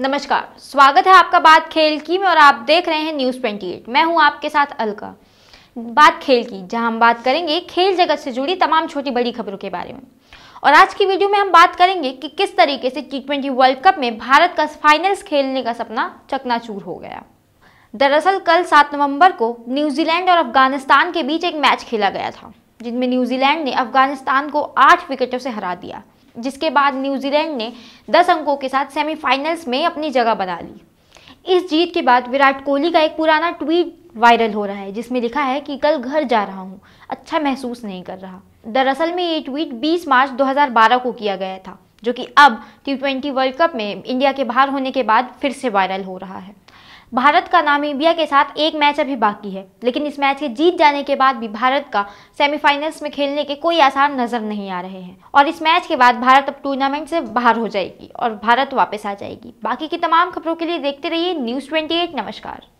नमस्कार स्वागत है आपका बात खेल की में और आप देख रहे हैं न्यूज़ 28 मैं हूं आपके साथ अलका बात खेल की जहां हम बात करेंगे खेल जगत से जुड़ी तमाम छोटी बड़ी खबरों के बारे में और आज की वीडियो में हम बात करेंगे कि किस तरीके से टी ट्वेंटी वर्ल्ड कप में भारत का फाइनल्स खेलने का सपना चकनाचूर हो गया दरअसल कल सात नवम्बर को न्यूजीलैंड और अफगानिस्तान के बीच एक मैच खेला गया था जिनमें न्यूजीलैंड ने अफगानिस्तान को आठ विकेटों से हरा दिया जिसके बाद न्यूजीलैंड ने दस अंकों के साथ सेमीफाइनल्स में अपनी जगह बना ली इस जीत के बाद विराट कोहली का एक पुराना ट्वीट वायरल हो रहा है जिसमें लिखा है कि कल घर जा रहा हूँ अच्छा महसूस नहीं कर रहा दरअसल में ये ट्वीट 20 मार्च 2012 को किया गया था जो कि अब टी वर्ल्ड कप में इंडिया के बाहर होने के बाद फिर से वायरल हो रहा है भारत का नामीबिया के साथ एक मैच अभी बाकी है लेकिन इस मैच के जीत जाने के बाद भी भारत का सेमीफाइनल्स में खेलने के कोई आसार नज़र नहीं आ रहे हैं और इस मैच के बाद भारत अब टूर्नामेंट से बाहर हो जाएगी और भारत वापस आ जाएगी बाकी की तमाम खबरों के लिए देखते रहिए न्यूज़ ट्वेंटी नमस्कार